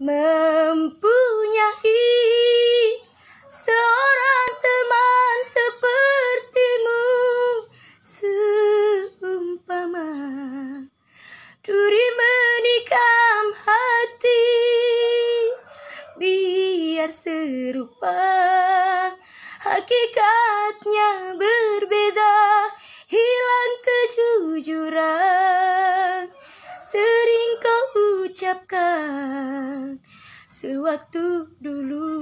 mempunyai seorang teman sepertimu seumpama duri menikam hati biar serupa hakikatnya berbeda hilang kejujuran sering kau ucapkan sewaktu dulu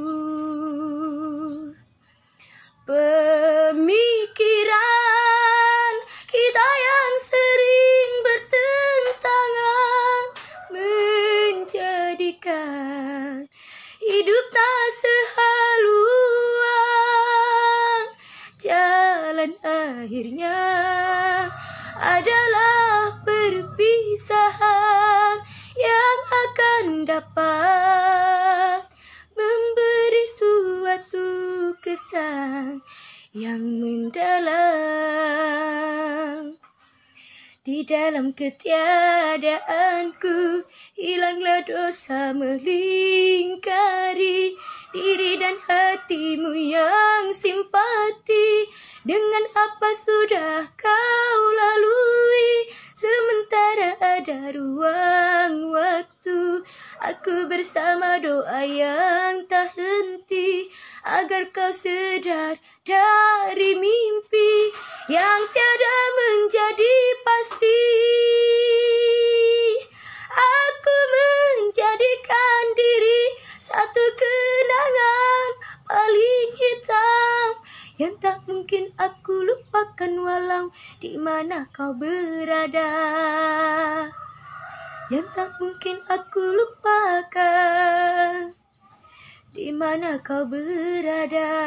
pemikiran kita yang sering bertentangan menjadikan hidup tak sehaluan jalan akhirnya adalah perpisahan yang akan dapat kesan yang mendalam di dalam ketiadaanku hilanglah dosa melingkari diri dan hatimu yang simpati dengan apa sudah kau lalui sementara ada ruang waktu aku bersama doa yang agar kau sedar dari mimpi yang tiada menjadi pasti. Aku menjadikan diri satu kenangan paling hitam yang tak mungkin aku lupakan walau di mana kau berada. Yang tak mungkin aku lupakan di mana kau berada.